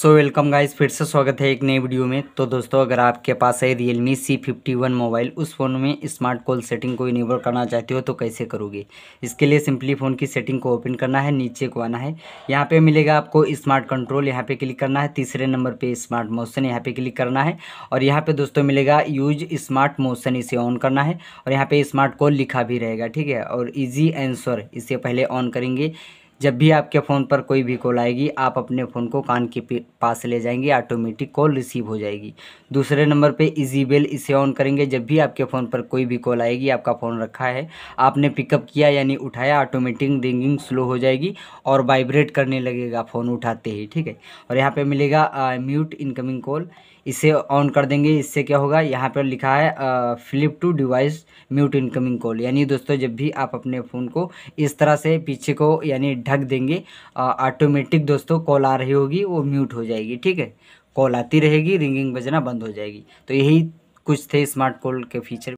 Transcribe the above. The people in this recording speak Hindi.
सो वेलकम गाइस फिर से स्वागत है एक नई वीडियो में तो दोस्तों अगर आपके पास है Realme C fifty one mobile उस फ़ोन में स्मार्ट कॉल सेटिंग को इनेबल करना चाहते हो तो कैसे करोगे इसके लिए सिंपली फ़ोन की सेटिंग को ओपन करना है नीचे को आना है यहाँ पे मिलेगा आपको स्मार्ट कंट्रोल यहाँ पे क्लिक करना है तीसरे नंबर पर स्मार्ट मोशन यहाँ पर क्लिक करना है और यहाँ पर दोस्तों मिलेगा यूज स्मार्ट मोशन इसे ऑन करना है और यहाँ पर स्मार्ट कॉल लिखा भी रहेगा ठीक है और ईजी एंसर इसे पहले ऑन करेंगे जब भी आपके फ़ोन पर कोई भी कॉल आएगी आप अपने फ़ोन को कान के पास ले जाएंगे ऑटोमेटिक कॉल रिसीव हो जाएगी दूसरे नंबर पे इजी बेल इसे ऑन करेंगे जब भी आपके फ़ोन पर कोई भी कॉल आएगी आपका फ़ोन रखा है आपने पिकअप किया यानी उठाया ऑटोमेटिक रिंगिंग स्लो हो जाएगी और वाइब्रेट करने लगेगा फ़ोन उठाते ही ठीक है और यहाँ पर मिलेगा आ, म्यूट इनकमिंग कॉल इसे ऑन कर देंगे इससे क्या होगा यहाँ पर लिखा है flip to device mute incoming call यानी दोस्तों जब भी आप अपने फ़ोन को इस तरह से पीछे को यानी ढक देंगे ऑटोमेटिक दोस्तों कॉल आ रही होगी वो म्यूट हो जाएगी ठीक है कॉल आती रहेगी रिंगिंग बजना बंद हो जाएगी तो यही कुछ थे स्मार्ट कॉल के फीचर